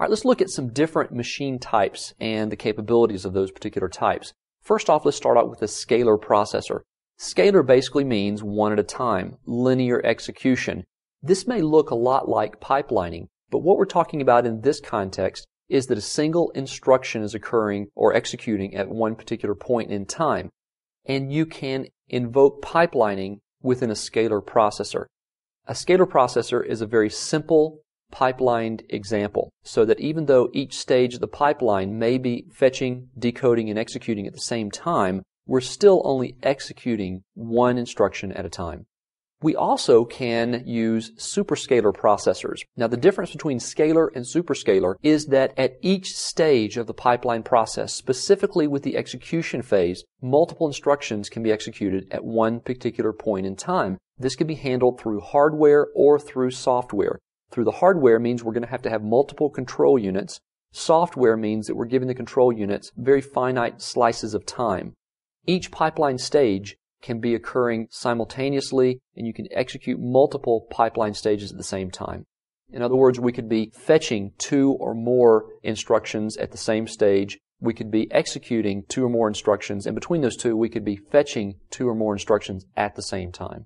All right, let's look at some different machine types and the capabilities of those particular types. First off, let's start out with a scalar processor. Scalar basically means one at a time, linear execution. This may look a lot like pipelining, but what we're talking about in this context is that a single instruction is occurring or executing at one particular point in time. And you can invoke pipelining within a scalar processor. A scalar processor is a very simple pipelined example so that even though each stage of the pipeline may be fetching, decoding, and executing at the same time, we're still only executing one instruction at a time. We also can use superscalar processors. Now the difference between scalar and superscalar is that at each stage of the pipeline process, specifically with the execution phase, multiple instructions can be executed at one particular point in time. This can be handled through hardware or through software through the hardware means we're going to have to have multiple control units. Software means that we're giving the control units very finite slices of time. Each pipeline stage can be occurring simultaneously and you can execute multiple pipeline stages at the same time. In other words, we could be fetching two or more instructions at the same stage. We could be executing two or more instructions, and between those two, we could be fetching two or more instructions at the same time.